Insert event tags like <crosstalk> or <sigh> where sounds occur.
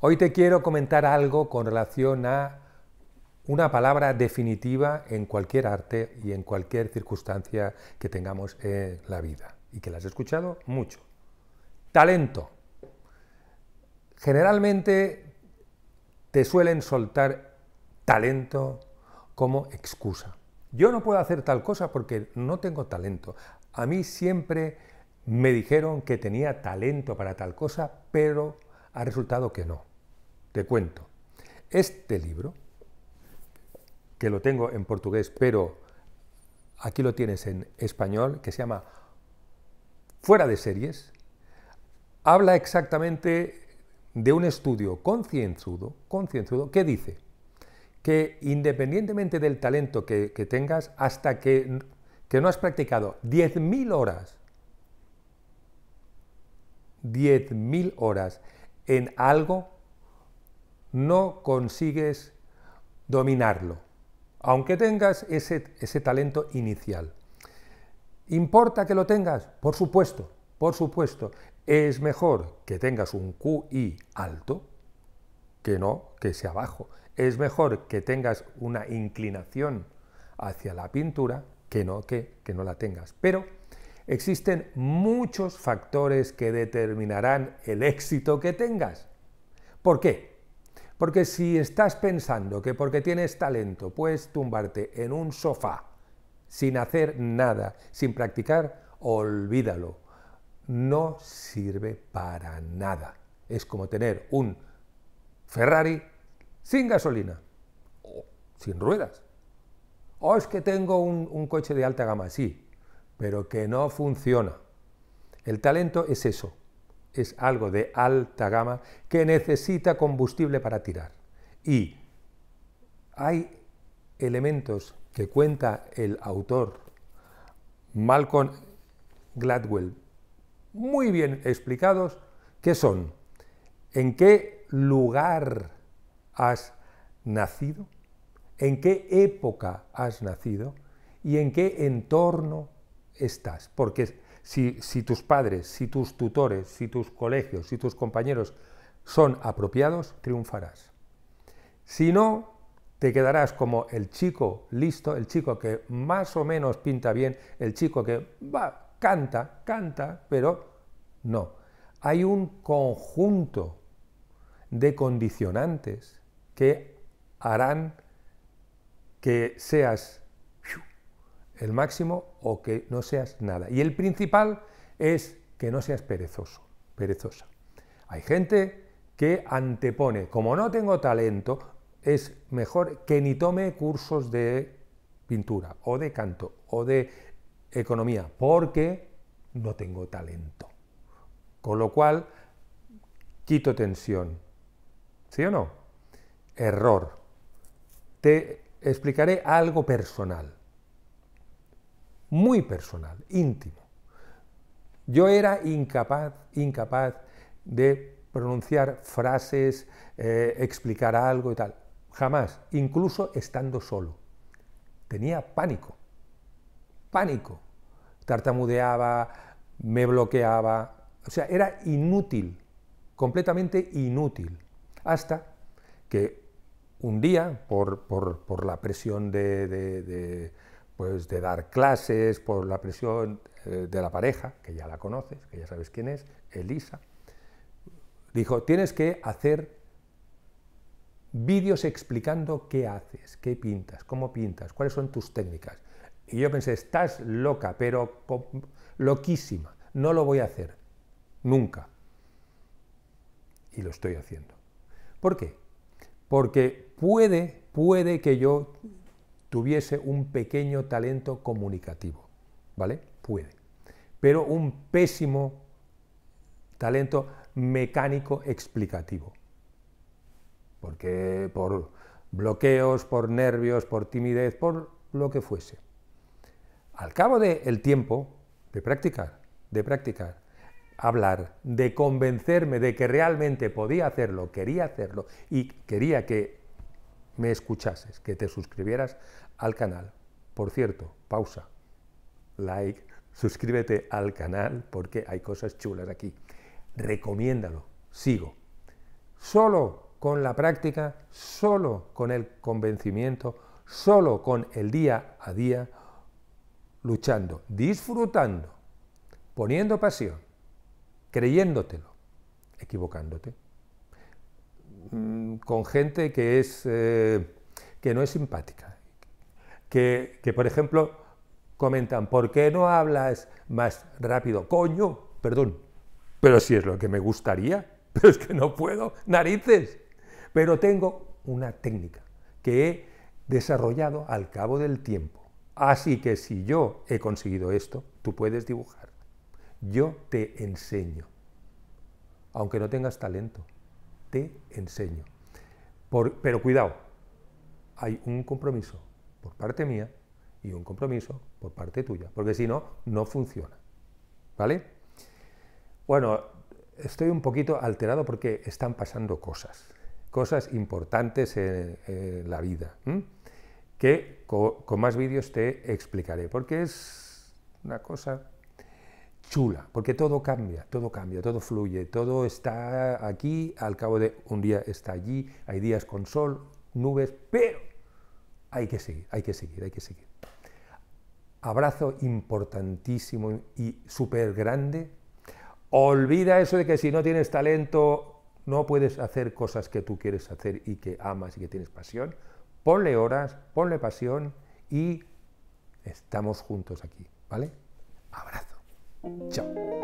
Hoy te quiero comentar algo con relación a una palabra definitiva en cualquier arte y en cualquier circunstancia que tengamos en la vida, y que la has escuchado mucho. Talento. Generalmente te suelen soltar talento como excusa. Yo no puedo hacer tal cosa porque no tengo talento. A mí siempre me dijeron que tenía talento para tal cosa, pero ha resultado que no. Te cuento. Este libro, que lo tengo en portugués, pero aquí lo tienes en español, que se llama Fuera de series, habla exactamente de un estudio concienzudo, concienzudo que dice que independientemente del talento que, tengas, hasta que, que no has practicado 10.000 horas 10.000 horas en algo, no consigues dominarlo, aunque tengas ese, talento inicial. ¿Importa que lo tengas? Por supuesto, por supuesto. Es mejor que tengas un QI alto que no que sea bajo. Es mejor que tengas una inclinación hacia la pintura que no que, que no la tengas. Pero existen muchos factores que determinarán el éxito que tengas. ¿Por qué? Porque si estás pensando que porque tienes talento puedes tumbarte en un sofá sin hacer nada, sin practicar, olvídalo. No sirve para nada. Es como tener un Ferrari sin gasolina o sin ruedas. O es que tengo un, coche de alta gama, sí, pero que no funciona. El talento es eso, es algo de alta gama que necesita combustible para tirar. Y hay elementos que cuenta el autor Malcolm Gladwell muy bien explicados que son en qué lugar has nacido, en qué época has nacido y en qué entorno estás. Porque si, tus padres, si tus tutores, si tus colegios, si tus compañeros son apropiados, triunfarás. Si no, te quedarás como el chico listo, el chico que más o menos pinta bien, el chico que va, canta, canta, pero no. Hay un conjunto de condicionantes que harán que seas el máximo o que no seas nada. Y el principal es que no seas perezoso, perezosa. Hay gente que antepone, como no tengo talento, es mejor que ni tome cursos de pintura o de canto o de economía, porque no tengo talento. Con lo cual, quito tensión. ¿Sí o no? Error. Te explicaré algo personal muy personal, íntimo. Yo era incapaz, incapaz de pronunciar frases, eh, explicar algo y tal. Jamás, incluso estando solo. Tenía pánico, pánico. Tartamudeaba, me bloqueaba, o sea, era inútil, completamente inútil. Hasta que un día, por, la presión de pues de dar clases por la presión eh, de la pareja, que ya la conoces, que ya sabes quién es, Elisa, dijo, tienes que hacer vídeos explicando qué haces, qué pintas, cómo pintas, cuáles son tus técnicas. Y yo pensé, estás loca, pero loquísima, no lo voy a hacer, nunca. Y lo estoy haciendo. ¿Por qué? Porque puede, puede que yo tuviese un pequeño talento comunicativo, ¿vale? Puede. Pero un pésimo talento mecánico explicativo. Porque por bloqueos, por nervios, por timidez, por lo que fuese. Al cabo del tiempo de practicar, de practicar, hablar, de convencerme de que realmente podía hacerlo, quería hacerlo y quería que me escuchases, que te suscribieras al canal. Por cierto, pausa, like, suscríbete al canal porque hay cosas chulas aquí. Recomiéndalo, sigo. Solo con la práctica, solo con el convencimiento, solo con el día a día, luchando, disfrutando, poniendo pasión, creyéndotelo, equivocándote. Mm, con gente eh, que, no es simpática. Que, que, por ejemplo, comentan, ¿por qué no hablas más rápido? Coño, perdón, pero si es lo que me gustaría, <laughs> pero es que no puedo, narices. Pero tengo una técnica que he desarrollado al cabo del tiempo. Así que si yo he conseguido esto, tú puedes dibujar. Yo te enseño, aunque no tengas talento te enseño. pero cuidado, hay un compromiso por parte mía y un compromiso por parte tuya, porque si no, no funciona. ¿Vale? Bueno, estoy un poquito alterado porque están pasando cosas, cosas importantes en, la vida, que con más vídeos te explicaré, porque es una cosa porque todo cambia, todo cambia, todo fluye, todo está aquí, al cabo de un día está allí, hay días con sol, nubes, pero hay que seguir, hay que seguir, hay que seguir. Abrazo importantísimo y súper grande. Olvida eso de que si no tienes talento no puedes hacer cosas que tú quieres hacer y que amas y que tienes pasión. Ponle horas, ponle pasión y estamos juntos aquí, ¿vale? 讲。